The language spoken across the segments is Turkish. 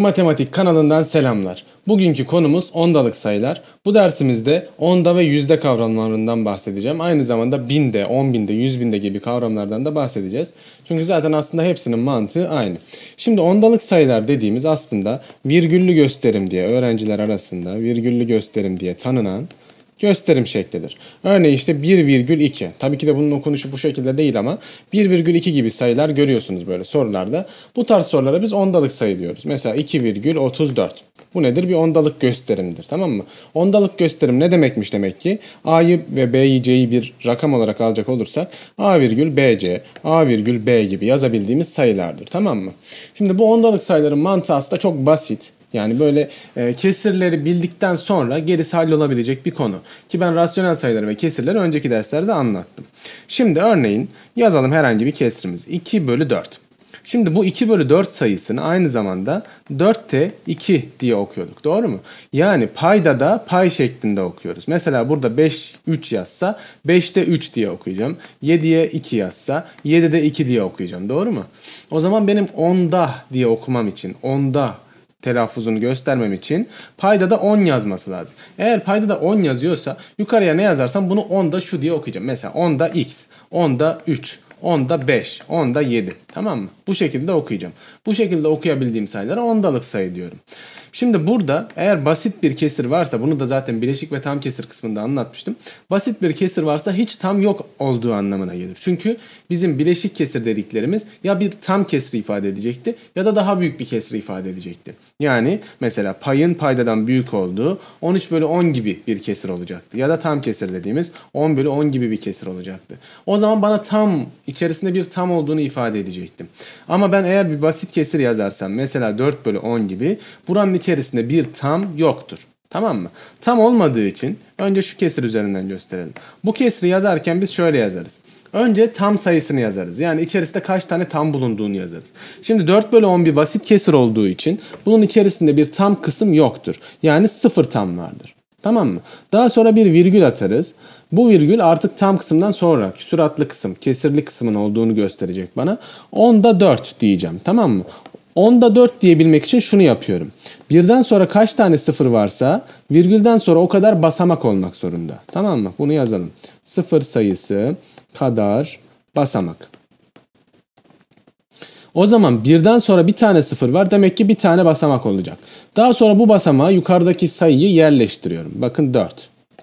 Matematik kanalından selamlar. Bugünkü konumuz ondalık sayılar. Bu dersimizde onda ve yüzde kavramlarından bahsedeceğim. Aynı zamanda binde, on binde, yüz binde gibi kavramlardan da bahsedeceğiz. Çünkü zaten aslında hepsinin mantığı aynı. Şimdi ondalık sayılar dediğimiz aslında virgüllü gösterim diye öğrenciler arasında virgüllü gösterim diye tanınan gösterim şeklidir. Örneğin işte 1,2. Tabii ki de bunun okunuşu bu şekilde değil ama 1,2 gibi sayılar görüyorsunuz böyle sorularda. Bu tarz sorulara biz ondalık sayı diyoruz. Mesela 2,34. Bu nedir? Bir ondalık gösterimdir tamam mı? Ondalık gösterim ne demekmiş demek ki? A'yı ve B'yi C'yi bir rakam olarak alacak olursak A virgül BC, A virgül B gibi yazabildiğimiz sayılardır tamam mı? Şimdi bu ondalık sayıların mantığı aslında çok basit. Yani böyle e, kesirleri bildikten sonra gerisi hallolabilecek bir konu. Ki ben rasyonel sayıları ve kesirleri önceki derslerde anlattım. Şimdi örneğin yazalım herhangi bir kesrimiz. 2 bölü 4. Şimdi bu 2 bölü 4 sayısını aynı zamanda 4'te 2 diye okuyorduk. Doğru mu? Yani payda da pay şeklinde okuyoruz. Mesela burada 5, 3 yazsa 5'te 3 diye okuyacağım. 7'ye 2 yazsa 7'de 2 diye okuyacağım. Doğru mu? O zaman benim onda diye okumam için onda telaffuzunu göstermem için payda da 10 yazması lazım. Eğer payda da 10 yazıyorsa yukarıya ne yazarsam bunu 10'da şu diye okuyacağım. Mesela 10'da x, 10'da 3, 10'da 5, 10'da 7. Tamam mı? Bu şekilde okuyacağım. Bu şekilde okuyabildiğim sayılara ondalık sayı diyorum. Şimdi burada eğer basit bir kesir varsa bunu da zaten bileşik ve tam kesir kısmında anlatmıştım. Basit bir kesir varsa hiç tam yok olduğu anlamına gelir. Çünkü bizim bileşik kesir dediklerimiz ya bir tam kesri ifade edecekti ya da daha büyük bir kesri ifade edecekti. Yani mesela payın paydadan büyük olduğu 13 bölü 10 gibi bir kesir olacaktı. Ya da tam kesir dediğimiz 10 bölü 10 gibi bir kesir olacaktı. O zaman bana tam içerisinde bir tam olduğunu ifade edecektim. Ama ben eğer bir basit kesir yazarsam mesela 4 bölü 10 gibi buranın içerisinde bir tam yoktur. Tamam mı? Tam olmadığı için önce şu kesir üzerinden gösterelim. Bu kesri yazarken biz şöyle yazarız. Önce tam sayısını yazarız. Yani içerisinde kaç tane tam bulunduğunu yazarız. Şimdi 4 bölü 10 bir basit kesir olduğu için bunun içerisinde bir tam kısım yoktur. Yani sıfır tam vardır. Tamam mı? Daha sonra bir virgül atarız. Bu virgül artık tam kısımdan sonra süratli kısım, kesirli kısmın olduğunu gösterecek bana. 10'da 4 diyeceğim. Tamam mı? 10'da 4 diyebilmek için şunu yapıyorum. Birden sonra kaç tane sıfır varsa virgülden sonra o kadar basamak olmak zorunda. Tamam mı? Bunu yazalım. Sıfır sayısı kadar basamak. O zaman birden sonra bir tane sıfır var. Demek ki bir tane basamak olacak. Daha sonra bu basamağa yukarıdaki sayıyı yerleştiriyorum. Bakın 4.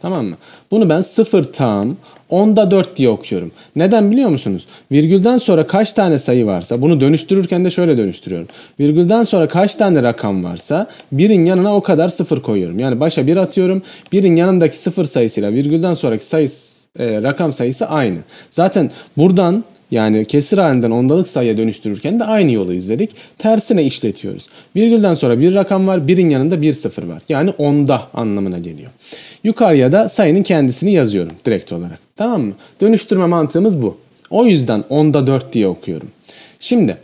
Tamam mı? Bunu ben sıfır tam 10'da 4 diye okuyorum. Neden biliyor musunuz? Virgülden sonra kaç tane sayı varsa bunu dönüştürürken de şöyle dönüştürüyorum. Virgülden sonra kaç tane rakam varsa birin yanına o kadar sıfır koyuyorum. Yani başa bir atıyorum. Birin yanındaki sıfır sayısıyla virgülden sonraki sayısı e, rakam sayısı aynı. Zaten buradan yani kesir halinden ondalık sayıya dönüştürürken de aynı yolu izledik. Tersine işletiyoruz. Virgülden sonra bir rakam var, birin yanında bir sıfır var. Yani onda anlamına geliyor. Yukarıya da sayının kendisini yazıyorum direkt olarak. Tamam mı? Dönüştürme mantığımız bu. O yüzden onda dört diye okuyorum. Şimdi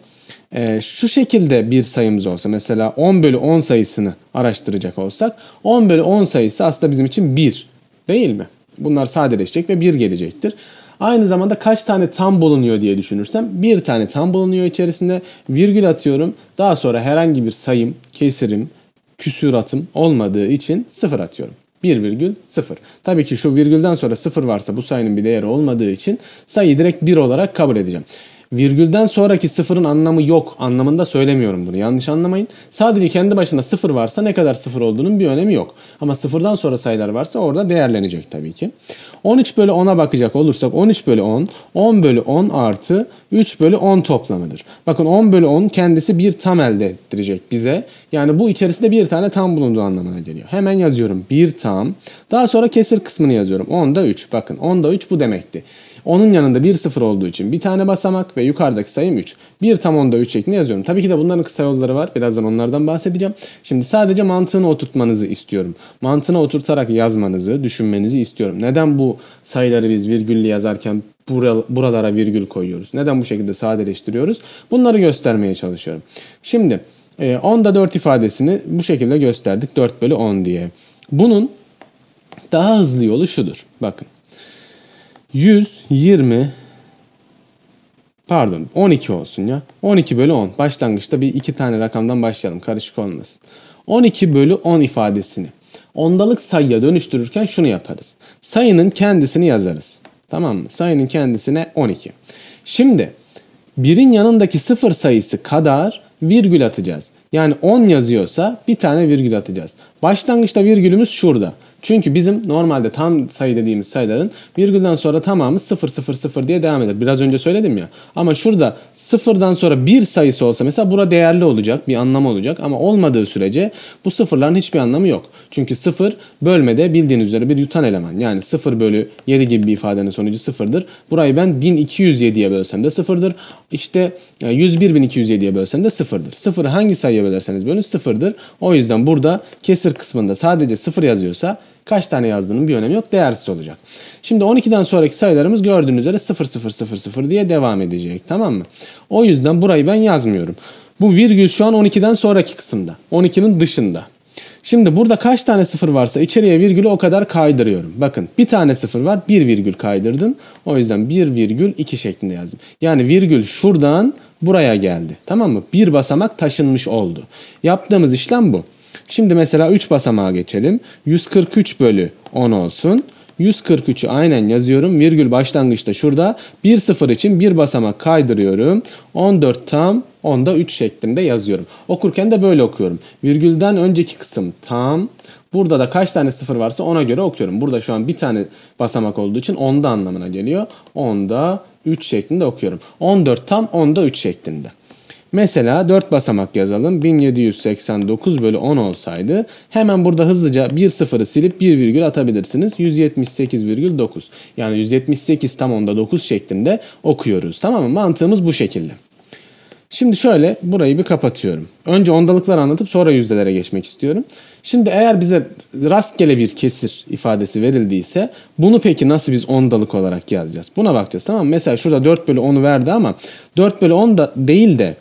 e, şu şekilde bir sayımız olsa mesela 10 bölü 10 sayısını araştıracak olsak 10 bölü 10 sayısı aslında bizim için 1 değil mi? Bunlar sadeleşecek ve bir gelecektir. Aynı zamanda kaç tane tam bulunuyor diye düşünürsem bir tane tam bulunuyor içerisinde virgül atıyorum. Daha sonra herhangi bir sayım, kesirim, küsüratım olmadığı için sıfır atıyorum. virgül 1,0. Tabii ki şu virgülden sonra sıfır varsa bu sayının bir değeri olmadığı için sayıyı direkt 1 olarak kabul edeceğim virgülden sonraki sıfırın anlamı yok anlamında söylemiyorum bunu. Yanlış anlamayın. Sadece kendi başına sıfır varsa ne kadar sıfır olduğunun bir önemi yok. Ama sıfırdan sonra sayılar varsa orada değerlenecek tabii ki. 13 bölü 10'a bakacak olursak 13 bölü 10, 10 bölü 10 artı 3 bölü 10 toplamıdır. Bakın 10 bölü 10 kendisi bir tam elde ettirecek bize. Yani bu içerisinde bir tane tam bulunduğu anlamına geliyor. Hemen yazıyorum bir tam. Daha sonra kesir kısmını yazıyorum. 10'da 3. Bakın 10'da 3 bu demekti. Onun yanında 1-0 olduğu için bir tane basamak ve yukarıdaki sayım 3. 1 tam onda 3 şeklinde yazıyorum. Tabii ki de bunların kısa yolları var. Birazdan onlardan bahsedeceğim. Şimdi sadece mantığını oturtmanızı istiyorum. Mantığını oturtarak yazmanızı, düşünmenizi istiyorum. Neden bu sayıları biz virgülle yazarken buralara virgül koyuyoruz? Neden bu şekilde sadeleştiriyoruz? Bunları göstermeye çalışıyorum. Şimdi 10'da e, 4 ifadesini bu şekilde gösterdik. 4 bölü 10 diye. Bunun daha hızlı yolu şudur. Bakın 120 pardon 12 olsun ya. 12 bölü 10. Başlangıçta bir iki tane rakamdan başlayalım karışık olmasın. 12 bölü 10 ifadesini ondalık sayıya dönüştürürken şunu yaparız. Sayının kendisini yazarız. Tamam mı? Sayının kendisine 12. Şimdi birin yanındaki sıfır sayısı kadar virgül atacağız. Yani 10 yazıyorsa bir tane virgül atacağız. Başlangıçta virgülümüz şurada. Çünkü bizim normalde tam sayı dediğimiz sayıların virgülden sonra tamamı 0 0 0 diye devam eder. Biraz önce söyledim ya. Ama şurada sıfırdan sonra bir sayısı olsa mesela bura değerli olacak, bir anlamı olacak ama olmadığı sürece bu sıfırların hiçbir anlamı yok. Çünkü sıfır bölmede bildiğiniz üzere bir yutan eleman. Yani 0 bölü 7 gibi bir ifadenin sonucu sıfırdır. Burayı ben 1207'ye bölsem de sıfırdır. İşte 101207'ye e, bölsem de sıfırdır. Sıfırı hangi sayıya bölerseniz bölün sıfırdır. O yüzden burada kesir kısmında sadece sıfır yazıyorsa Kaç tane yazdığının bir önemi yok. Değersiz olacak. Şimdi 12'den sonraki sayılarımız gördüğünüz üzere 0 0 0 0 diye devam edecek. Tamam mı? O yüzden burayı ben yazmıyorum. Bu virgül şu an 12'den sonraki kısımda. 12'nin dışında. Şimdi burada kaç tane sıfır varsa içeriye virgülü o kadar kaydırıyorum. Bakın bir tane sıfır var bir virgül kaydırdım. O yüzden bir virgül iki şeklinde yazdım. Yani virgül şuradan buraya geldi. Tamam mı? Bir basamak taşınmış oldu. Yaptığımız işlem bu. Şimdi mesela 3 basamağa geçelim. 143 bölü 10 olsun. 143'ü aynen yazıyorum. Virgül başlangıçta şurada 1 sıfır için bir basamak kaydırıyorum. 14 tam 10'da 3 şeklinde yazıyorum. Okurken de böyle okuyorum. Virgülden önceki kısım tam. Burada da kaç tane sıfır varsa ona göre okuyorum. Burada şu an bir tane basamak olduğu için 10'da anlamına geliyor. 10'da 3 şeklinde okuyorum. 14 tam 10'da 3 şeklinde. Mesela 4 basamak yazalım. 1789 bölü 10 olsaydı hemen burada hızlıca bir sıfırı silip bir virgül atabilirsiniz. 178,9 yani 178 tam onda 9 şeklinde okuyoruz. Tamam mı? Mantığımız bu şekilde. Şimdi şöyle burayı bir kapatıyorum. Önce ondalıkları anlatıp sonra yüzdelere geçmek istiyorum. Şimdi eğer bize rastgele bir kesir ifadesi verildiyse bunu peki nasıl biz ondalık olarak yazacağız? Buna bakacağız tamam mı? Mesela şurada 4 bölü 10'u verdi ama 4 bölü 10 da değil de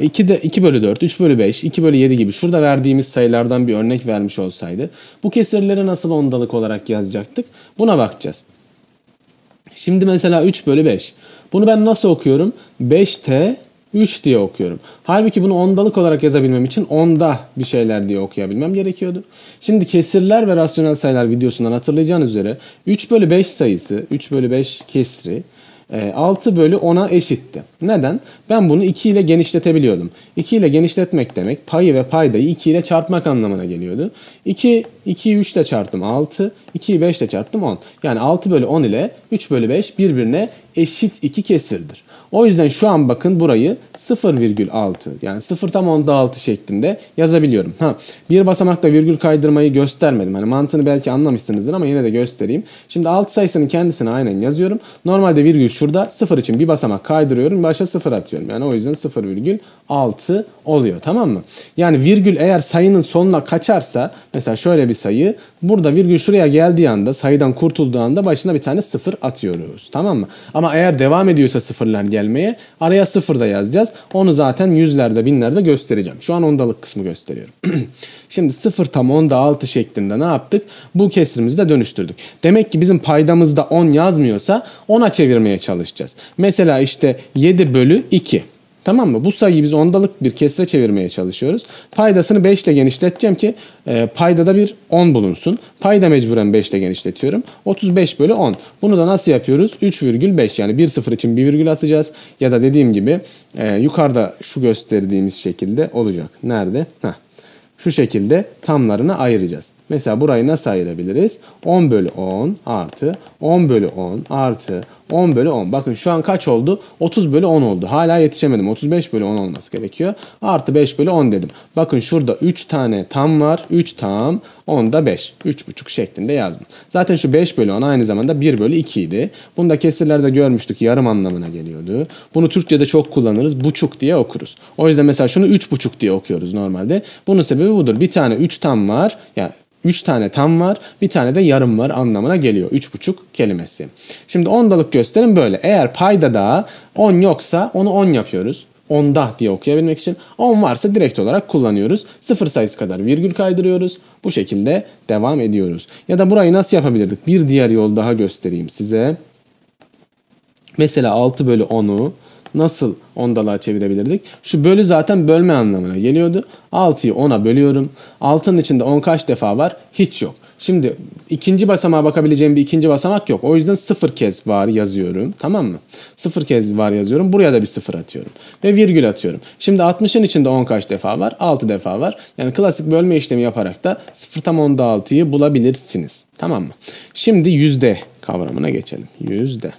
2, ee, de, 2 bölü 4, 3 bölü 5, 2 bölü 7 gibi şurada verdiğimiz sayılardan bir örnek vermiş olsaydı bu kesirleri nasıl ondalık olarak yazacaktık? Buna bakacağız. Şimdi mesela 3 bölü 5. Bunu ben nasıl okuyorum? 5t 3 diye okuyorum. Halbuki bunu ondalık olarak yazabilmem için onda bir şeyler diye okuyabilmem gerekiyordu. Şimdi kesirler ve rasyonel sayılar videosundan hatırlayacağınız üzere 3 bölü 5 sayısı, 3 bölü 5 kesri 6 ee, bölü 10'a eşitti. Neden? Ben bunu 2 ile genişletebiliyordum. 2 ile genişletmek demek payı ve paydayı 2 ile çarpmak anlamına geliyordu. 2, 2'yi 3 ile çarptım 6, 2'yi 5 ile çarptım 10. Yani 6 bölü 10 ile 3 bölü 5 birbirine eşit iki kesirdir. O yüzden şu an bakın burayı 0,6 yani 0 tam onda 6 şeklinde yazabiliyorum. Ha bir basamakta virgül kaydırmayı göstermedim. Hani mantığını belki anlamışsınızdır ama yine de göstereyim. Şimdi alt sayısının kendisini aynen yazıyorum. Normalde virgül şurada 0 için bir basamak kaydırıyorum başa 0 atıyorum. Yani o yüzden 0,6 oluyor tamam mı? Yani virgül eğer sayının sonuna kaçarsa mesela şöyle bir sayı burada virgül şuraya geldiği anda sayıdan kurtulduğu anda başına bir tane 0 atıyoruz tamam mı? Ama eğer devam ediyorsa sıfırlar gel gelmeye. Araya sıfır da yazacağız. Onu zaten yüzlerde binlerde göstereceğim. Şu an ondalık kısmı gösteriyorum. Şimdi sıfır tam onda altı şeklinde ne yaptık? Bu kesrimizi de dönüştürdük. Demek ki bizim paydamızda 10 yazmıyorsa 10'a çevirmeye çalışacağız. Mesela işte 7 bölü 2. Tamam mı? Bu sayıyı biz ondalık bir kesre çevirmeye çalışıyoruz. Paydasını 5 ile genişleteceğim ki e, paydada bir 10 bulunsun. Payda mecburen 5 ile genişletiyorum. 35 bölü 10. Bunu da nasıl yapıyoruz? 3,5 yani 1 sıfır için 1 virgül atacağız. Ya da dediğim gibi e, yukarıda şu gösterdiğimiz şekilde olacak. Nerede? Heh. Şu şekilde tamlarını ayıracağız. Mesela burayı nasıl ayırabiliriz? 10 bölü 10 artı 10 bölü 10 artı 10 bölü 10. Bakın şu an kaç oldu? 30 bölü 10 oldu. Hala yetişemedim. 35 bölü 10 olması gerekiyor. Artı 5 bölü 10 dedim. Bakın şurada 3 tane tam var. 3 tam. 10 da 5. 3,5 şeklinde yazdım. Zaten şu 5 bölü 10 aynı zamanda 1 bölü 2 idi. Bunu da kesirlerde görmüştük. Yarım anlamına geliyordu. Bunu Türkçe'de çok kullanırız. Buçuk diye okuruz. O yüzden mesela şunu 3,5 diye okuyoruz normalde. Bunun sebebi budur. Bir tane 3 tam var. Yani 3 tane tam var, bir tane de yarım var anlamına geliyor. 3,5 kelimesi. Şimdi ondalık gösterim böyle. Eğer payda da 10 yoksa onu 10 yapıyoruz. Onda diye okuyabilmek için 10 varsa direkt olarak kullanıyoruz. Sıfır sayısı kadar virgül kaydırıyoruz. Bu şekilde devam ediyoruz. Ya da burayı nasıl yapabilirdik? Bir diğer yol daha göstereyim size. Mesela 6 bölü 10'u nasıl ondalığa çevirebilirdik? Şu bölü zaten bölme anlamına geliyordu. 6'yı 10'a bölüyorum. 6'nın içinde 10 kaç defa var? Hiç yok. Şimdi ikinci basamağa bakabileceğim bir ikinci basamak yok. O yüzden sıfır kez var yazıyorum. Tamam mı? Sıfır kez var yazıyorum. Buraya da bir sıfır atıyorum. Ve virgül atıyorum. Şimdi 60'ın içinde 10 kaç defa var? 6 defa var. Yani klasik bölme işlemi yaparak da 0 tam 10'da 6'yı bulabilirsiniz. Tamam mı? Şimdi yüzde kavramına geçelim. Yüzde.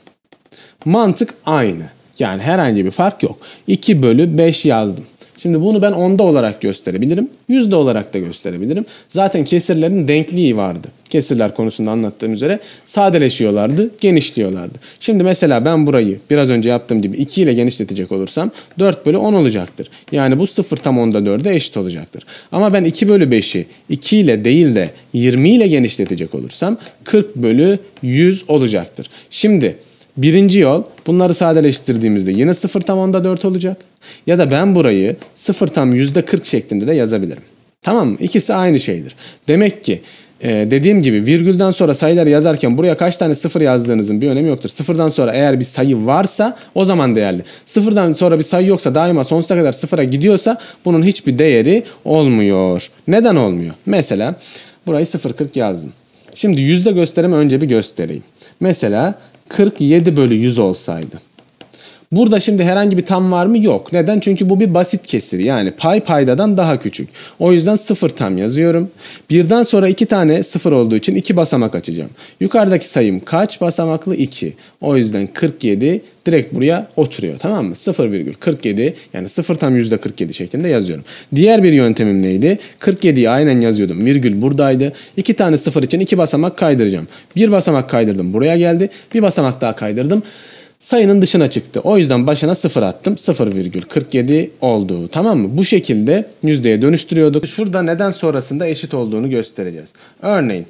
Mantık aynı. Yani herhangi bir fark yok. 2 bölü 5 yazdım. Şimdi bunu ben onda olarak gösterebilirim. Yüzde olarak da gösterebilirim. Zaten kesirlerin denkliği vardı. Kesirler konusunda anlattığım üzere sadeleşiyorlardı, genişliyorlardı. Şimdi mesela ben burayı biraz önce yaptığım gibi 2 ile genişletecek olursam 4 bölü 10 olacaktır. Yani bu 0 tam onda 4'e eşit olacaktır. Ama ben 2 bölü 5'i 2 ile değil de 20 ile genişletecek olursam 40 bölü 100 olacaktır. Şimdi Birinci yol bunları sadeleştirdiğimizde yine 0 tam onda 4 olacak. Ya da ben burayı 0 tam %40 şeklinde de yazabilirim. Tamam mı? İkisi aynı şeydir. Demek ki ee, dediğim gibi virgülden sonra sayıları yazarken buraya kaç tane sıfır yazdığınızın bir önemi yoktur. Sıfırdan sonra eğer bir sayı varsa o zaman değerli. Sıfırdan sonra bir sayı yoksa daima sonsuza kadar sıfıra gidiyorsa bunun hiçbir değeri olmuyor. Neden olmuyor? Mesela burayı 0.40 yazdım. Şimdi yüzde gösterimi önce bir göstereyim. Mesela 47 bölü 100 olsaydı. Burada şimdi herhangi bir tam var mı? Yok. Neden? Çünkü bu bir basit kesir. Yani pay paydadan daha küçük. O yüzden sıfır tam yazıyorum. Birden sonra iki tane sıfır olduğu için iki basamak açacağım. Yukarıdaki sayım kaç basamaklı? 2. O yüzden 47 direkt buraya oturuyor tamam mı? 0,47 yani sıfır tam %47 şeklinde yazıyorum. Diğer bir yöntemim neydi? 47'yi aynen yazıyordum. Virgül buradaydı. İki tane sıfır için iki basamak kaydıracağım. Bir basamak kaydırdım buraya geldi. Bir basamak daha kaydırdım sayının dışına çıktı. O yüzden başına 0 attım. 0,47 oldu. Tamam mı? Bu şekilde yüzdeye dönüştürüyorduk. Şurada neden sonrasında eşit olduğunu göstereceğiz. Örneğin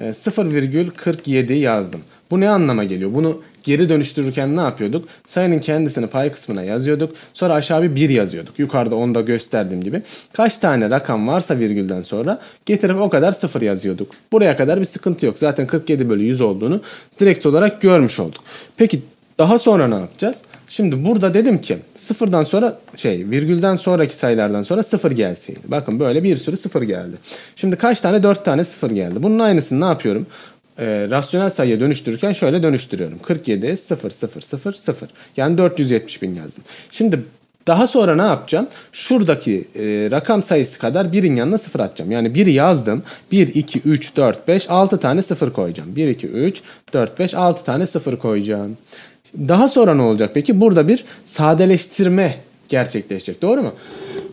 0,47 e, yazdım. Bu ne anlama geliyor? Bunu geri dönüştürürken ne yapıyorduk? Sayının kendisini pay kısmına yazıyorduk. Sonra aşağı bir 1 yazıyorduk. Yukarıda onda gösterdiğim gibi. Kaç tane rakam varsa virgülden sonra getirip o kadar 0 yazıyorduk. Buraya kadar bir sıkıntı yok. Zaten 47 bölü 100 olduğunu direkt olarak görmüş olduk. Peki daha sonra ne yapacağız? Şimdi burada dedim ki sıfırdan sonra şey virgülden sonraki sayılardan sonra sıfır gelseydi. Bakın böyle bir sürü sıfır geldi. Şimdi kaç tane? Dört tane sıfır geldi. Bunun aynısını ne yapıyorum? e, rasyonel sayıya dönüştürürken şöyle dönüştürüyorum. 47 0 0 0 0. Yani 470 bin yazdım. Şimdi daha sonra ne yapacağım? Şuradaki e, rakam sayısı kadar birin yanına sıfır atacağım. Yani 1'i yazdım. 1, 2, 3, 4, 5, 6 tane sıfır koyacağım. 1, 2, 3, 4, 5, 6 tane sıfır koyacağım. Daha sonra ne olacak peki? Burada bir sadeleştirme gerçekleşecek. Doğru mu?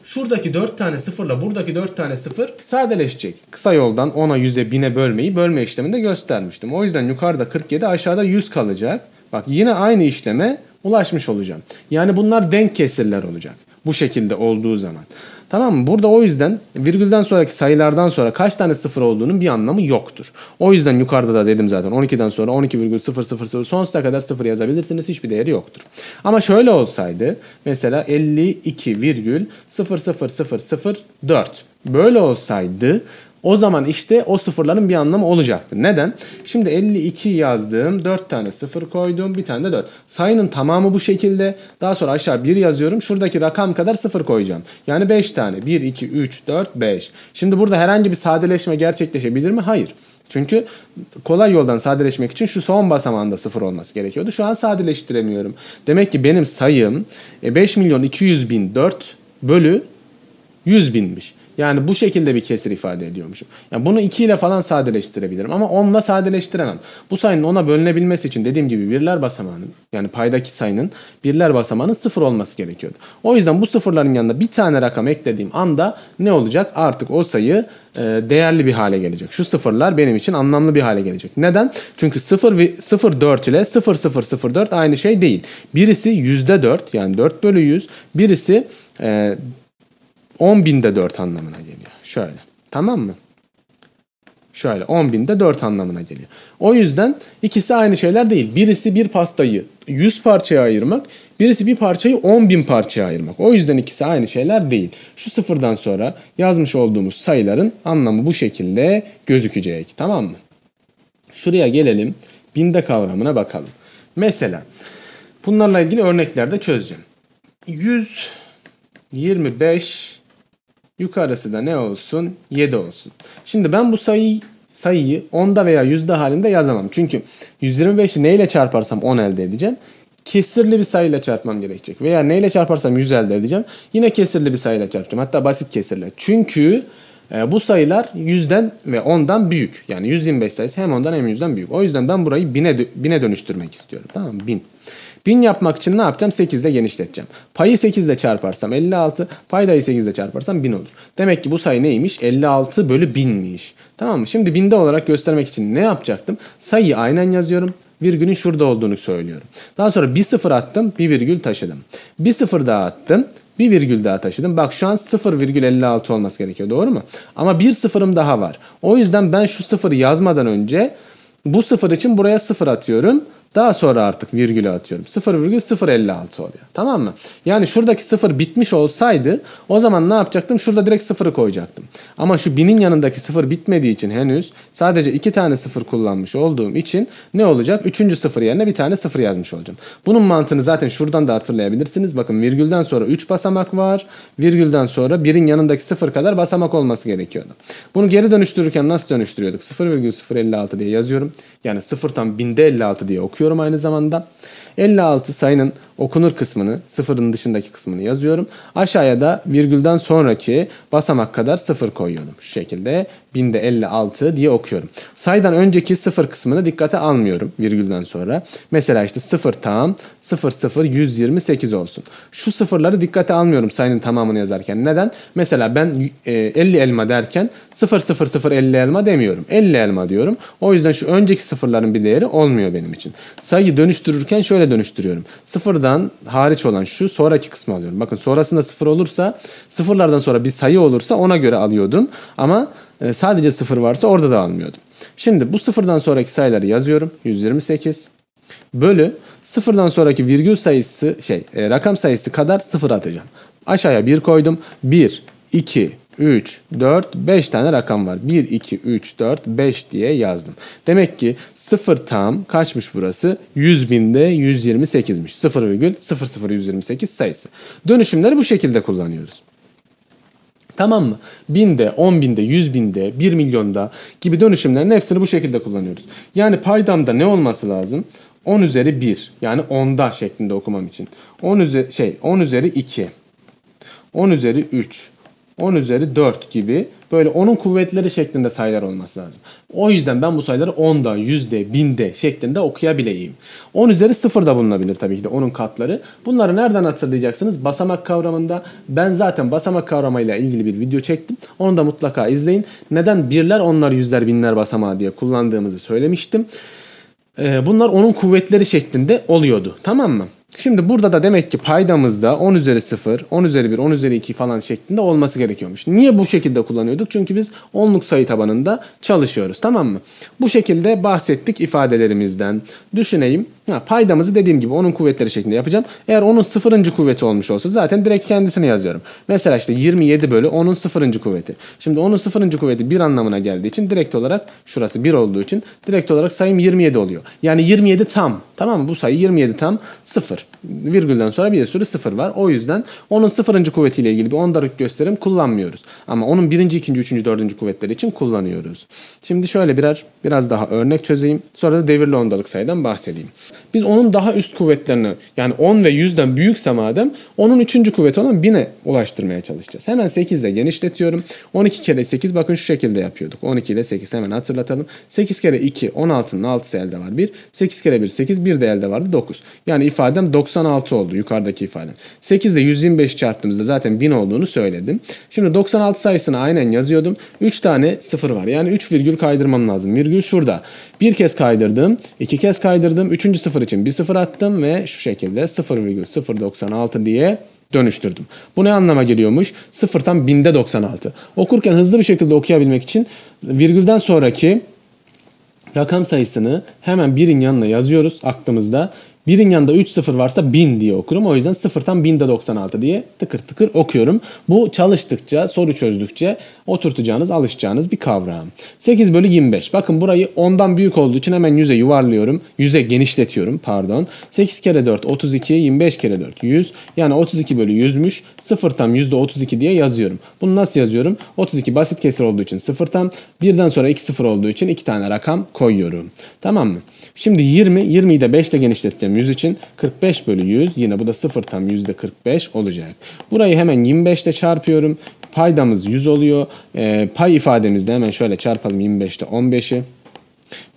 Şuradaki 4 tane sıfırla buradaki 4 tane sıfır sadeleşecek. Kısa yoldan 10'a 100'e 1000'e bölmeyi bölme işleminde göstermiştim. O yüzden yukarıda 47 aşağıda 100 kalacak. Bak yine aynı işleme ulaşmış olacağım. Yani bunlar denk kesirler olacak. Bu şekilde olduğu zaman. Tamam mı? Burada o yüzden virgülden sonraki sayılardan sonra kaç tane sıfır olduğunun bir anlamı yoktur. O yüzden yukarıda da dedim zaten 12'den sonra 12,000 sonsuza kadar sıfır yazabilirsiniz. Hiçbir değeri yoktur. Ama şöyle olsaydı mesela 52,00004 böyle olsaydı o zaman işte o sıfırların bir anlamı olacaktı. Neden? Şimdi 52 yazdım. 4 tane sıfır koydum. Bir tane de 4. Sayının tamamı bu şekilde. Daha sonra aşağı 1 yazıyorum. Şuradaki rakam kadar sıfır koyacağım. Yani 5 tane. 1, 2, 3, 4, 5. Şimdi burada herhangi bir sadeleşme gerçekleşebilir mi? Hayır. Çünkü kolay yoldan sadeleşmek için şu son basamağında sıfır olması gerekiyordu. Şu an sadeleştiremiyorum. Demek ki benim sayım 5 e, milyon 200 bin 4 bölü 100 binmiş. Yani bu şekilde bir kesir ifade ediyormuşum. Yani bunu 2 ile falan sadeleştirebilirim ama 10 sadeleştiremem. Bu sayının 10'a bölünebilmesi için dediğim gibi birler basamağının yani paydaki sayının birler basamağının 0 olması gerekiyordu. O yüzden bu sıfırların yanında bir tane rakam eklediğim anda ne olacak? Artık o sayı e, değerli bir hale gelecek. Şu sıfırlar benim için anlamlı bir hale gelecek. Neden? Çünkü 0 0 4 ile 0 0 0 4 aynı şey değil. Birisi %4 yani 4 bölü 100, birisi e, 10 binde 4 anlamına geliyor. Şöyle. Tamam mı? Şöyle 10 binde 4 anlamına geliyor. O yüzden ikisi aynı şeyler değil. Birisi bir pastayı 100 parçaya ayırmak, birisi bir parçayı 10 bin parçaya ayırmak. O yüzden ikisi aynı şeyler değil. Şu sıfırdan sonra yazmış olduğumuz sayıların anlamı bu şekilde gözükecek. Tamam mı? Şuraya gelelim. Binde kavramına bakalım. Mesela bunlarla ilgili örneklerde çözeceğim. 100, 25, Yukarısı da ne olsun? 7 olsun. Şimdi ben bu sayı sayıyı onda veya yüzde halinde yazamam. Çünkü 125'i neyle çarparsam 10 elde edeceğim. Kesirli bir sayıyla çarpmam gerekecek. Veya neyle çarparsam 100 elde edeceğim. Yine kesirli bir sayıyla çarpacağım. Hatta basit kesirle. Çünkü e, bu sayılar 100'den ve 10'dan büyük. Yani 125 sayısı hem 10'dan hem 100'den büyük. O yüzden ben burayı 1000'e 1000'e dönüştürmek istiyorum. Tamam mı? 1000. 1000 yapmak için ne yapacağım? 8 ile genişleteceğim. Payı 8 ile çarparsam 56, paydayı 8 ile çarparsam 1000 olur. Demek ki bu sayı neymiş? 56 bölü 1000'miş. Tamam mı? Şimdi binde olarak göstermek için ne yapacaktım? Sayıyı aynen yazıyorum virgülün şurada olduğunu söylüyorum. Daha sonra bir sıfır attım, bir virgül taşıdım. Bir sıfır daha attım, bir virgül daha taşıdım. Bak şu an 0,56 olması gerekiyor doğru mu? Ama bir sıfırım daha var. O yüzden ben şu sıfırı yazmadan önce bu sıfır için buraya sıfır atıyorum. Daha sonra artık virgülü atıyorum. 0,056 oluyor. Tamam mı? Yani şuradaki 0 bitmiş olsaydı o zaman ne yapacaktım? Şurada direkt 0'ı koyacaktım. Ama şu 1000'in yanındaki 0 bitmediği için henüz sadece 2 tane 0 kullanmış olduğum için ne olacak? 3. 0 yerine bir tane 0 yazmış olacağım. Bunun mantığını zaten şuradan da hatırlayabilirsiniz. Bakın virgülden sonra 3 basamak var. Virgülden sonra 1'in yanındaki 0 kadar basamak olması gerekiyordu. Bunu geri dönüştürürken nasıl dönüştürüyorduk? 0,056 diye yazıyorum. Yani 0 tam 1000'de 56 diye okuyorum okuyorum aynı zamanda. 56 sayının okunur kısmını, sıfırın dışındaki kısmını yazıyorum. Aşağıya da virgülden sonraki basamak kadar sıfır koyuyorum. Şu şekilde binde 56 diye okuyorum. Saydan önceki sıfır kısmını dikkate almıyorum virgülden sonra. Mesela işte sıfır tam, sıfır sıfır 128 olsun. Şu sıfırları dikkate almıyorum sayının tamamını yazarken. Neden? Mesela ben 50 e, elma derken 0 0 0 50 elma demiyorum. 50 elma diyorum. O yüzden şu önceki sıfırların bir değeri olmuyor benim için. Sayıyı dönüştürürken şöyle dönüştürüyorum. Sıfırdan sıfırdan hariç olan şu sonraki kısmı alıyorum. Bakın sonrasında sıfır olursa sıfırlardan sonra bir sayı olursa ona göre alıyordum. Ama e, sadece sıfır varsa orada da almıyordum. Şimdi bu sıfırdan sonraki sayıları yazıyorum. 128 bölü sıfırdan sonraki virgül sayısı şey e, rakam sayısı kadar sıfır atacağım. Aşağıya 1 koydum. 1, 2, 3, 4, 5 tane rakam var. 1, 2, 3, 4, 5 diye yazdım. Demek ki 0 tam kaçmış burası? 100 binde 128'miş. 0,00128 sayısı. Dönüşümleri bu şekilde kullanıyoruz. Tamam mı? Binde, on binde, yüz binde, bir milyonda gibi dönüşümlerin hepsini bu şekilde kullanıyoruz. Yani paydamda ne olması lazım? 10 üzeri 1 yani onda şeklinde okumam için. 10 şey, üzeri, şey, 10 üzeri 2, 10 üzeri 3, 10 üzeri 4 gibi böyle onun kuvvetleri şeklinde sayılar olması lazım. O yüzden ben bu sayıları 10'da, 100'de, 1000'de şeklinde okuyabileyim. 10 üzeri 0 da bulunabilir tabii ki de onun katları. Bunları nereden hatırlayacaksınız? Basamak kavramında ben zaten basamak kavramıyla ilgili bir video çektim. Onu da mutlaka izleyin. Neden birler, onlar, yüzler, binler basamağı diye kullandığımızı söylemiştim. Ee, bunlar onun kuvvetleri şeklinde oluyordu. Tamam mı? Şimdi burada da demek ki paydamız da 10 üzeri 0, 10 üzeri 1, 10 üzeri 2 falan şeklinde olması gerekiyormuş. Niye bu şekilde kullanıyorduk? Çünkü biz onluk sayı tabanında çalışıyoruz tamam mı? Bu şekilde bahsettik ifadelerimizden. Düşüneyim Ha, paydamızı dediğim gibi onun kuvvetleri şeklinde yapacağım. Eğer onun sıfırıncı kuvveti olmuş olsa zaten direkt kendisini yazıyorum. Mesela işte 27 bölü onun sıfırıncı kuvveti. Şimdi onun sıfırıncı kuvveti bir anlamına geldiği için direkt olarak şurası 1 olduğu için direkt olarak sayım 27 oluyor. Yani 27 tam. Tamam mı? Bu sayı 27 tam 0. Virgülden sonra bir sürü 0 var. O yüzden onun sıfırıncı kuvvetiyle ilgili bir ondalık gösterim kullanmıyoruz. Ama onun birinci, ikinci, üçüncü, dördüncü kuvvetleri için kullanıyoruz. Şimdi şöyle birer biraz daha örnek çözeyim. Sonra da devirli ondalık sayıdan bahsedeyim. Biz onun daha üst kuvvetlerini yani 10 ve 100'den büyükse madem onun 3. kuvveti olan 1000'e ulaştırmaya çalışacağız. Hemen 8 ile genişletiyorum. 12 kere 8 bakın şu şekilde yapıyorduk. 12 ile 8 hemen hatırlatalım. 8 kere 2 16'nın 6'sı elde var 1. 8 kere 1 8 1 de elde vardı 9. Yani ifadem 96 oldu yukarıdaki ifadem. 8 ile 125 çarptığımızda zaten 1000 olduğunu söyledim. Şimdi 96 sayısını aynen yazıyordum. 3 tane 0 var. Yani 3 virgül kaydırmam lazım. Virgül şurada. Bir kez kaydırdım, iki kez kaydırdım. Üçüncü 0 için 0 attım ve şu şekilde 0,096 diye dönüştürdüm. Bu ne anlama geliyormuş? Sıfırdan binde 96. Okurken hızlı bir şekilde okuyabilmek için virgülden sonraki rakam sayısını hemen birin yanına yazıyoruz aklımızda. Birin yanında 3 sıfır varsa 1000 diye okurum. O yüzden sıfırtan 1000'de 96 diye tıkır tıkır okuyorum. Bu çalıştıkça, soru çözdükçe oturtacağınız, alışacağınız bir kavram. 8 bölü 25. Bakın burayı 10'dan büyük olduğu için hemen 100'e yuvarlıyorum. 100'e genişletiyorum pardon. 8 kere 4 32, 25 kere 4 100. Yani 32 bölü 100'müş. Sıfır tam %32 diye yazıyorum. Bunu nasıl yazıyorum? 32 basit kesir olduğu için sıfırtan Birden sonra 2 sıfır olduğu için iki tane rakam koyuyorum. Tamam mı? Şimdi 20, 20'yi de 5 ile genişleteceğim 100 için. 45 bölü 100 yine bu da 0 tam yüzde 45 olacak. Burayı hemen 25 ile çarpıyorum. Paydamız 100 oluyor. E, pay ifademizde hemen şöyle çarpalım 25'te 15'i.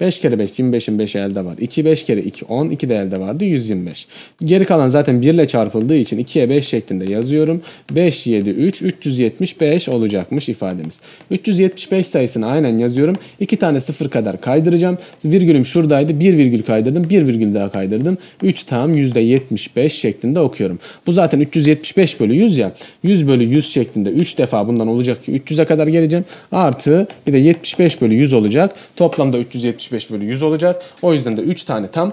5 kere 5 25'in 5 elde var. 2 5 kere 2 10 2 de elde vardı 125. Geri kalan zaten 1 ile çarpıldığı için 2'ye 5 şeklinde yazıyorum. 5 7 3 375 olacakmış ifademiz. 375 sayısını aynen yazıyorum. 2 tane 0 kadar kaydıracağım. Virgülüm şuradaydı. 1 virgül kaydırdım. 1 virgül daha kaydırdım. 3 tam %75 şeklinde okuyorum. Bu zaten 375 bölü 100 ya. 100 bölü 100 şeklinde 3 defa bundan olacak ki 300'e kadar geleceğim. Artı bir de 75 bölü 100 olacak. Toplamda 375 75 bölü 100 olacak. O yüzden de 3 tane tam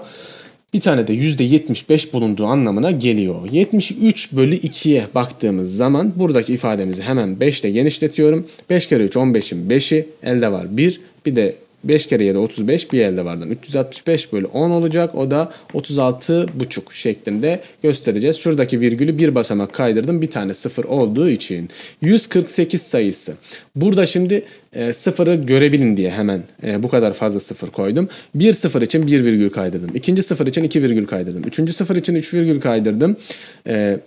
bir tane de %75 bulunduğu anlamına geliyor. 73 bölü 2'ye baktığımız zaman buradaki ifademizi hemen 5 ile genişletiyorum. 5 kere 3 15'in 5'i elde var 1. Bir de 5 kere 7 35 bir elde vardan 365 bölü 10 olacak. O da 36 buçuk şeklinde göstereceğiz. Şuradaki virgülü bir basamak kaydırdım. Bir tane sıfır olduğu için. 148 sayısı. Burada şimdi e, sıfırı görebilin diye hemen e, bu kadar fazla sıfır koydum. Bir sıfır için bir virgül kaydırdım. İkinci sıfır için iki virgül kaydırdım. Üçüncü sıfır için üç virgül kaydırdım. E,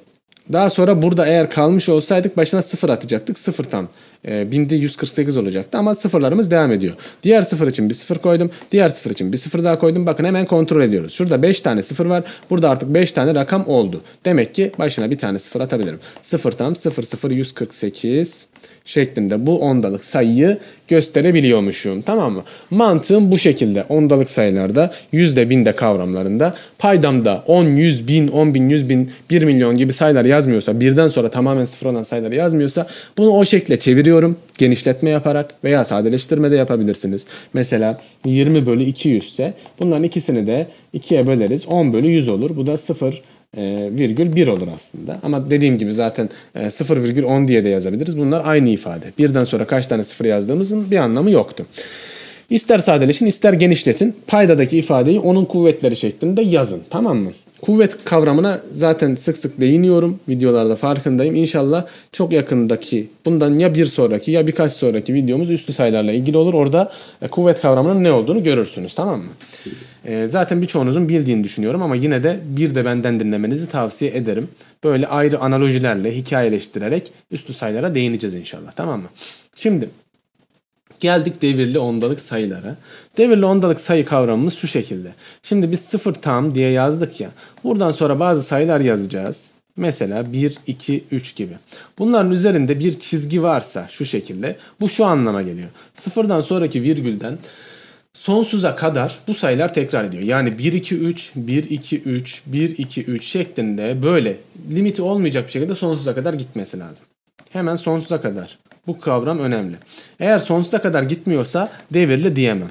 daha sonra burada eğer kalmış olsaydık başına sıfır atacaktık. sıfırtan e, binde 148 olacaktı ama sıfırlarımız devam ediyor. Diğer sıfır için bir sıfır koydum. Diğer sıfır için bir sıfır daha koydum. Bakın hemen kontrol ediyoruz. Şurada 5 tane sıfır var. Burada artık 5 tane rakam oldu. Demek ki başına bir tane sıfır atabilirim. Sıfır tam 0 0 148 şeklinde bu ondalık sayıyı gösterebiliyormuşum. Tamam mı? Mantığım bu şekilde. Ondalık sayılarda yüzde binde kavramlarında paydamda 10, 100, 1000, 10 bin, 100 bin, 1 milyon gibi sayılar yazmıyorsa birden sonra tamamen sıfır olan sayıları yazmıyorsa bunu o şekle çeviriyorum diyorum. Genişletme yaparak veya sadeleştirme de yapabilirsiniz. Mesela 20 bölü 200 ise bunların ikisini de 2'ye böleriz. 10 bölü 100 olur. Bu da 0 e, virgül 1 olur aslında. Ama dediğim gibi zaten 0 e, virgül 10 diye de yazabiliriz. Bunlar aynı ifade. Birden sonra kaç tane sıfır yazdığımızın bir anlamı yoktu. İster sadeleşin ister genişletin. Paydadaki ifadeyi onun kuvvetleri şeklinde yazın. Tamam mı? Kuvvet kavramına zaten sık sık değiniyorum. Videolarda farkındayım. İnşallah çok yakındaki bundan ya bir sonraki ya birkaç sonraki videomuz üstü sayılarla ilgili olur. Orada e, kuvvet kavramının ne olduğunu görürsünüz tamam mı? E, zaten birçoğunuzun bildiğini düşünüyorum ama yine de bir de benden dinlemenizi tavsiye ederim. Böyle ayrı analojilerle hikayeleştirerek üstü sayılara değineceğiz inşallah tamam mı? Şimdi Geldik devirli ondalık sayılara. Devirli ondalık sayı kavramımız şu şekilde. Şimdi biz sıfır tam diye yazdık ya. Buradan sonra bazı sayılar yazacağız. Mesela 1, 2, 3 gibi. Bunların üzerinde bir çizgi varsa şu şekilde bu şu anlama geliyor. Sıfırdan sonraki virgülden sonsuza kadar bu sayılar tekrar ediyor. Yani 1 2 3 1 2 3 1 2 3 şeklinde böyle limiti olmayacak bir şekilde sonsuza kadar gitmesi lazım. Hemen sonsuza kadar bu kavram önemli. Eğer sonsuza kadar gitmiyorsa devirli diyemem.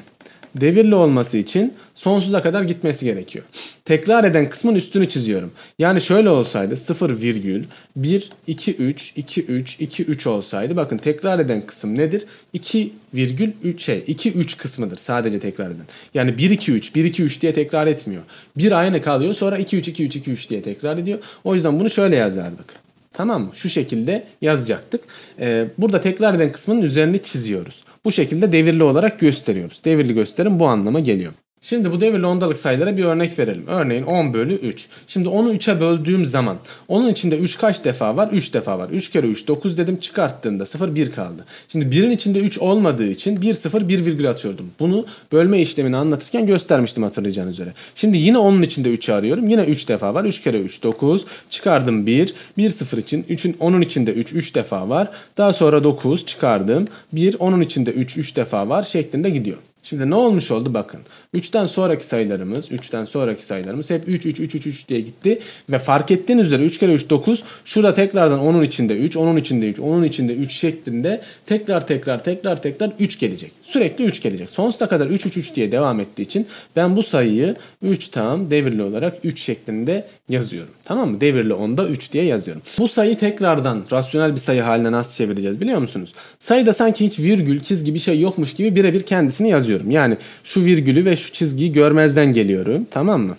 Devirli olması için sonsuza kadar gitmesi gerekiyor. Tekrar eden kısmın üstünü çiziyorum. Yani şöyle olsaydı 0 virgül 1 2 3 2 3 2 3 olsaydı bakın tekrar eden kısım nedir? 2 virgül 3 şey 2 3 kısmıdır sadece tekrar eden. Yani 1 2 3 1 2 3 diye tekrar etmiyor. 1 aynı kalıyor sonra 2 3 2 3 2 3 diye tekrar ediyor. O yüzden bunu şöyle yazardık. Tamam mı? Şu şekilde yazacaktık. Ee, burada tekrar eden kısmının üzerinde çiziyoruz. Bu şekilde devirli olarak gösteriyoruz. Devirli gösterim bu anlama geliyor. Şimdi bu devirli ondalık sayılara bir örnek verelim. Örneğin 10 bölü 3. Şimdi onu 3'e böldüğüm zaman onun içinde 3 kaç defa var? 3 defa var. 3 kere 3 9 dedim çıkarttığımda 0 1 kaldı. Şimdi 1'in içinde 3 olmadığı için 1 0 1 virgül atıyordum. Bunu bölme işlemini anlatırken göstermiştim hatırlayacağınız üzere. Şimdi yine onun içinde 3'ü arıyorum. Yine 3 defa var. 3 kere 3 9 çıkardım 1. 1 0 için 3'ün onun içinde 3 3 defa var. Daha sonra 9 çıkardım. 1 onun içinde 3 3 defa var şeklinde gidiyor. Şimdi ne olmuş oldu bakın. 3'ten sonraki sayılarımız, 3'ten sonraki sayılarımız hep 3, 3, 3, 3, 3 diye gitti. Ve fark ettiğin üzere 3 kere 3, 9. Şurada tekrardan onun içinde 3, onun içinde 3, onun içinde 3 şeklinde tekrar tekrar tekrar tekrar 3 gelecek. Sürekli 3 gelecek. Sonsuza kadar 3, 3, 3 diye devam ettiği için ben bu sayıyı 3 tam devirli olarak 3 şeklinde yazıyorum. Tamam mı? Devirli 10'da 3 diye yazıyorum. Bu sayı tekrardan rasyonel bir sayı haline nasıl çevireceğiz biliyor musunuz? Sayıda sanki hiç virgül, çizgi bir şey yokmuş gibi birebir kendisini yazıyorum. Yani şu virgülü ve şu şu çizgiyi görmezden geliyorum. Tamam mı?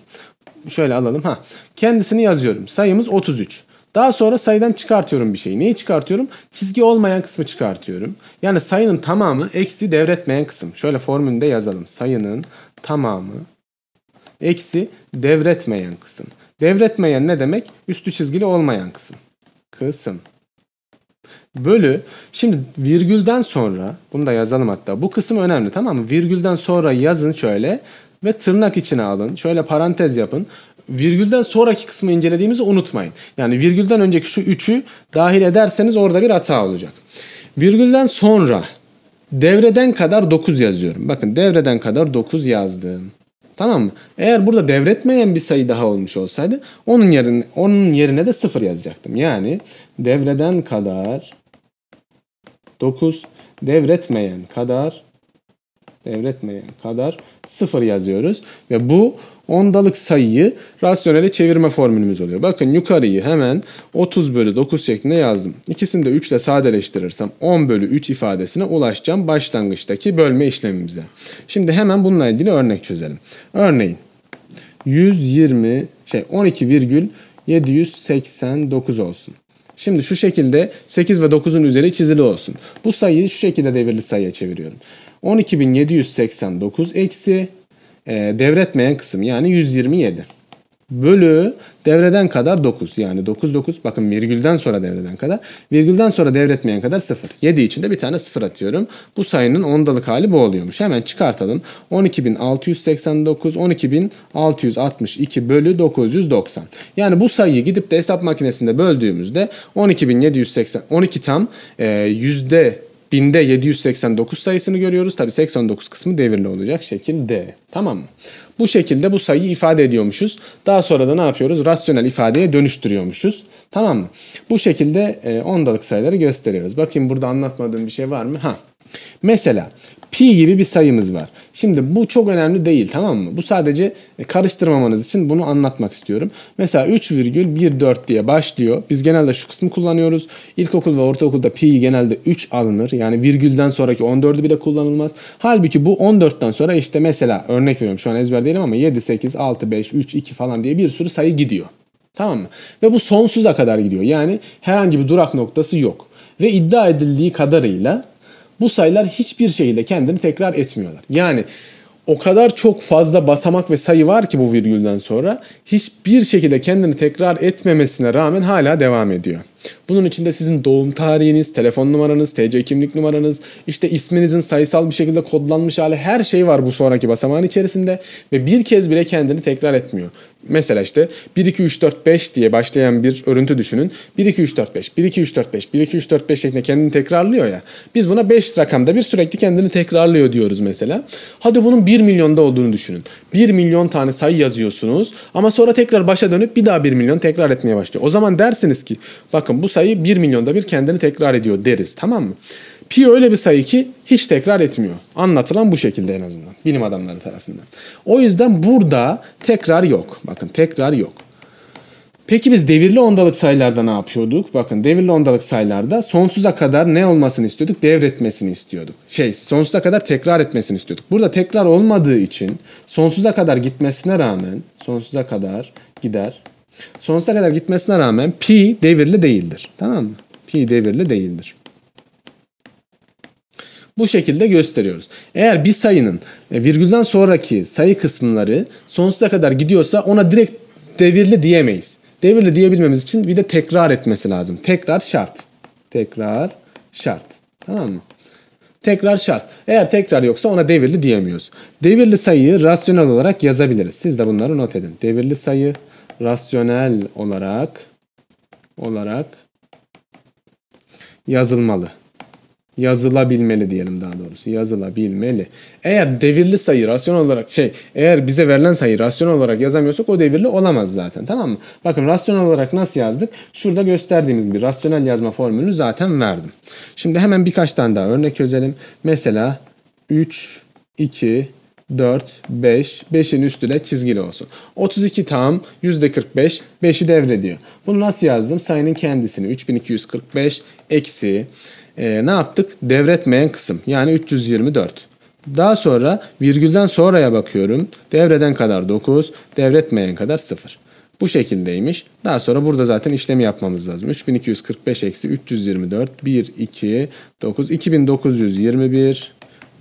Şöyle alalım. ha. Kendisini yazıyorum. Sayımız 33. Daha sonra sayıdan çıkartıyorum bir şeyi. Neyi çıkartıyorum? Çizgi olmayan kısmı çıkartıyorum. Yani sayının tamamı eksi devretmeyen kısım. Şöyle formülünde yazalım. Sayının tamamı eksi devretmeyen kısım. Devretmeyen ne demek? Üstü çizgili olmayan kısım. Kısım bölü şimdi virgülden sonra bunu da yazalım hatta bu kısım önemli tamam mı virgülden sonra yazın şöyle ve tırnak içine alın şöyle parantez yapın virgülden sonraki kısmı incelediğimizi unutmayın yani virgülden önceki şu üçü dahil ederseniz orada bir hata olacak virgülden sonra devreden kadar 9 yazıyorum bakın devreden kadar 9 yazdım Tamam mı? Eğer burada devretmeyen bir sayı daha olmuş olsaydı onun yerine onun yerine de 0 yazacaktım. Yani devreden kadar 9 devretmeyen kadar devretmeyen kadar 0 yazıyoruz. Ve bu ondalık sayıyı rasyonele çevirme formülümüz oluyor. Bakın yukarıyı hemen 30 bölü 9 şeklinde yazdım. İkisini de 3 ile sadeleştirirsem 10 bölü 3 ifadesine ulaşacağım başlangıçtaki bölme işlemimize. Şimdi hemen bununla ilgili örnek çözelim. Örneğin 120 şey 12,789 olsun. Şimdi şu şekilde 8 ve 9'un üzeri çizili olsun. Bu sayıyı şu şekilde devirli sayıya çeviriyorum. 12.789 eksi e, devretmeyen kısım yani 127 bölü devreden kadar 9. Yani 9 9 bakın virgülden sonra devreden kadar. Virgülden sonra devretmeyen kadar 0. 7 için de bir tane 0 atıyorum. Bu sayının ondalık hali bu oluyormuş. Hemen çıkartalım. 12.689 12.662 bölü 990. Yani bu sayıyı gidip de hesap makinesinde böldüğümüzde 12.780 12 tam e, yüzde binde 789 sayısını görüyoruz. Tabi 89 kısmı devirli olacak şekilde. Tamam mı? Bu şekilde bu sayıyı ifade ediyormuşuz. Daha sonra da ne yapıyoruz? Rasyonel ifadeye dönüştürüyormuşuz. Tamam mı? Bu şekilde e, ondalık sayıları gösteriyoruz. Bakayım burada anlatmadığım bir şey var mı? Ha. Mesela pi gibi bir sayımız var. Şimdi bu çok önemli değil tamam mı? Bu sadece e, karıştırmamanız için bunu anlatmak istiyorum. Mesela 3,14 diye başlıyor. Biz genelde şu kısmı kullanıyoruz. İlkokul ve ortaokulda pi genelde 3 alınır. Yani virgülden sonraki 14'ü bile kullanılmaz. Halbuki bu 14'ten sonra işte mesela örnek veriyorum şu an ezber değilim ama 7, 8, 6, 5, 3, 2 falan diye bir sürü sayı gidiyor. Tamam mı? Ve bu sonsuza kadar gidiyor. Yani herhangi bir durak noktası yok. Ve iddia edildiği kadarıyla bu sayılar hiçbir şekilde kendini tekrar etmiyorlar. Yani o kadar çok fazla basamak ve sayı var ki bu virgülden sonra hiçbir şekilde kendini tekrar etmemesine rağmen hala devam ediyor. Bunun içinde sizin doğum tarihiniz, telefon numaranız, TC kimlik numaranız, işte isminizin sayısal bir şekilde kodlanmış hali her şey var bu sonraki basamağın içerisinde ve bir kez bile kendini tekrar etmiyor. Mesela işte 1 2 3 4 5 diye başlayan bir örüntü düşünün. 1 2 3 4 5 1 2 3 4 5 1 2 3 4 5 şeklinde kendini tekrarlıyor ya. Biz buna 5 rakamda bir sürekli kendini tekrarlıyor diyoruz mesela. Hadi bunun 1 milyonda olduğunu düşünün. 1 milyon tane sayı yazıyorsunuz ama sonra tekrar başa dönüp bir daha 1 milyon tekrar etmeye başlıyor. O zaman dersiniz ki bakın bu sayı 1 milyonda bir kendini tekrar ediyor deriz tamam mı? Pi öyle bir sayı ki hiç tekrar etmiyor. Anlatılan bu şekilde en azından bilim adamları tarafından. O yüzden burada tekrar yok. Bakın tekrar yok. Peki biz devirli ondalık sayılarda ne yapıyorduk? Bakın devirli ondalık sayılarda sonsuza kadar ne olmasını istiyorduk? Devretmesini istiyorduk. Şey sonsuza kadar tekrar etmesini istiyorduk. Burada tekrar olmadığı için sonsuza kadar gitmesine rağmen sonsuza kadar gider. Sonsuza kadar gitmesine rağmen pi devirli değildir. Tamam mı? Pi devirli değildir. Bu şekilde gösteriyoruz. Eğer bir sayının e, virgülden sonraki sayı kısımları sonsuza kadar gidiyorsa ona direkt devirli diyemeyiz. Devirli diyebilmemiz için bir de tekrar etmesi lazım. Tekrar şart. Tekrar şart. Tamam mı? Tekrar şart. Eğer tekrar yoksa ona devirli diyemiyoruz. Devirli sayıyı rasyonel olarak yazabiliriz. Siz de bunları not edin. Devirli sayı rasyonel olarak olarak yazılmalı yazılabilmeli diyelim daha doğrusu yazılabilmeli. Eğer devirli sayı rasyonel olarak şey eğer bize verilen sayı rasyonel olarak yazamıyorsak o devirli olamaz zaten tamam mı? Bakın rasyonel olarak nasıl yazdık? Şurada gösterdiğimiz gibi rasyonel yazma formülünü zaten verdim. Şimdi hemen birkaç tane daha örnek çözelim. Mesela 3, 2, 4, 5, 5'in üstüne çizgili olsun. 32 tam, %45, 5'i devrediyor. Bunu nasıl yazdım? Sayının kendisini 3245 eksi e, ne yaptık? Devretmeyen kısım yani 324. Daha sonra virgülden sonraya bakıyorum. Devreden kadar 9, devretmeyen kadar 0. Bu şekildeymiş. Daha sonra burada zaten işlemi yapmamız lazım. 3245 eksi 324 1 2 9 2921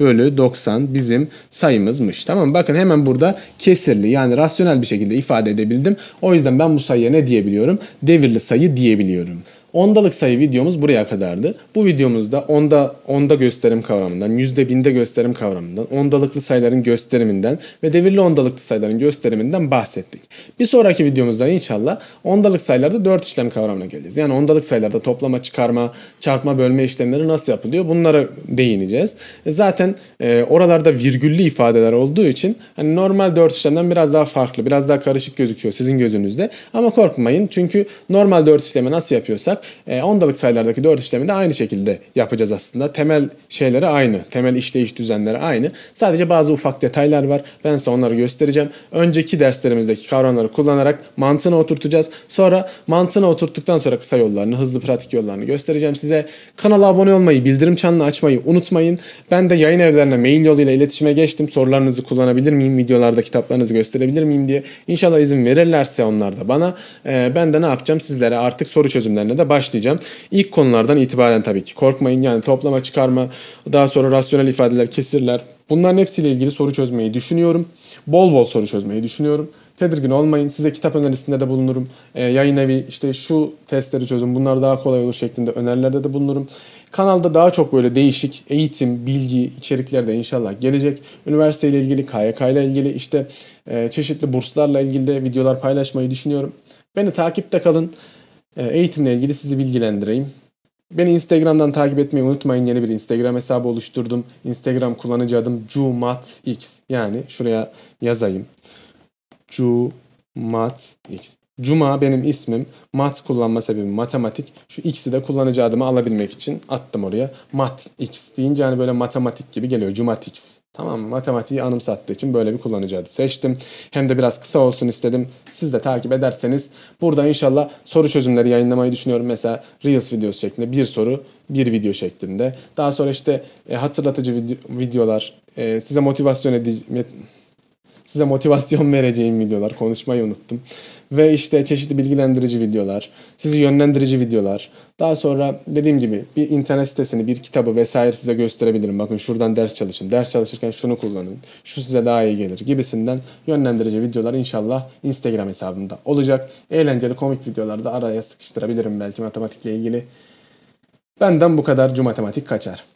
bölü 90 bizim sayımızmış. Tamam mı? Bakın hemen burada kesirli yani rasyonel bir şekilde ifade edebildim. O yüzden ben bu sayıya ne diyebiliyorum? Devirli sayı diyebiliyorum. Ondalık sayı videomuz buraya kadardı. Bu videomuzda onda, onda gösterim kavramından, yüzde binde gösterim kavramından, ondalıklı sayıların gösteriminden ve devirli ondalıklı sayıların gösteriminden bahsettik. Bir sonraki videomuzda inşallah ondalık sayılarda dört işlem kavramına geleceğiz. Yani ondalık sayılarda toplama, çıkarma, çarpma, bölme işlemleri nasıl yapılıyor bunlara değineceğiz. E zaten e, oralarda virgüllü ifadeler olduğu için hani normal dört işlemden biraz daha farklı, biraz daha karışık gözüküyor sizin gözünüzde. Ama korkmayın çünkü normal dört işlemi nasıl yapıyorsak e, ondalık sayılardaki 4 işlemi de aynı şekilde yapacağız aslında. Temel şeyleri aynı. Temel işleyiş düzenleri aynı. Sadece bazı ufak detaylar var. Ben size onları göstereceğim. Önceki derslerimizdeki kavramları kullanarak mantığına oturtacağız. Sonra mantığına oturttuktan sonra kısa yollarını, hızlı pratik yollarını göstereceğim size. Kanala abone olmayı, bildirim çanını açmayı unutmayın. Ben de yayın evlerine mail yoluyla iletişime geçtim. Sorularınızı kullanabilir miyim? Videolarda kitaplarınızı gösterebilir miyim diye. İnşallah izin verirlerse onlar da bana. E, ben de ne yapacağım? Sizlere artık soru çözümlerine de başlayacağım. İlk konulardan itibaren tabii ki korkmayın yani toplama çıkarma daha sonra rasyonel ifadeler kesirler. Bunların hepsiyle ilgili soru çözmeyi düşünüyorum. Bol bol soru çözmeyi düşünüyorum tedirgin olmayın. Size kitap önerisinde de bulunurum. E, yayın evi işte şu testleri çözün bunlar daha kolay olur şeklinde önerilerde de bulunurum. Kanalda daha çok böyle değişik eğitim, bilgi, içerikler de inşallah gelecek. Üniversiteyle ilgili, KYK ile ilgili işte e, çeşitli burslarla ilgili de videolar paylaşmayı düşünüyorum. Beni takipte kalın. Ee, eğitimle ilgili sizi bilgilendireyim. Beni Instagram'dan takip etmeyi unutmayın. Yeni bir Instagram hesabı oluşturdum. Instagram kullanıcı adım cumatx. Yani şuraya yazayım. cumatx. Cuma benim ismim. Mat kullanma sebebim matematik. Şu x'i de kullanıcı adımı alabilmek için attım oraya. MatX x deyince hani böyle matematik gibi geliyor. Cumatix Tamam mı? Matematiği anımsattığı için böyle bir kullanıcı adı seçtim. Hem de biraz kısa olsun istedim. Siz de takip ederseniz burada inşallah soru çözümleri yayınlamayı düşünüyorum. Mesela Reels videosu şeklinde bir soru bir video şeklinde. Daha sonra işte e, hatırlatıcı video, videolar, e, size motivasyon edici, size motivasyon vereceğim videolar konuşmayı unuttum. Ve işte çeşitli bilgilendirici videolar, sizi yönlendirici videolar. Daha sonra dediğim gibi bir internet sitesini, bir kitabı vesaire size gösterebilirim. Bakın şuradan ders çalışın, ders çalışırken şunu kullanın, şu size daha iyi gelir gibisinden yönlendirici videolar inşallah Instagram hesabımda olacak. Eğlenceli komik videolar da araya sıkıştırabilirim belki matematikle ilgili. Benden bu kadar. cuma matematik kaçar.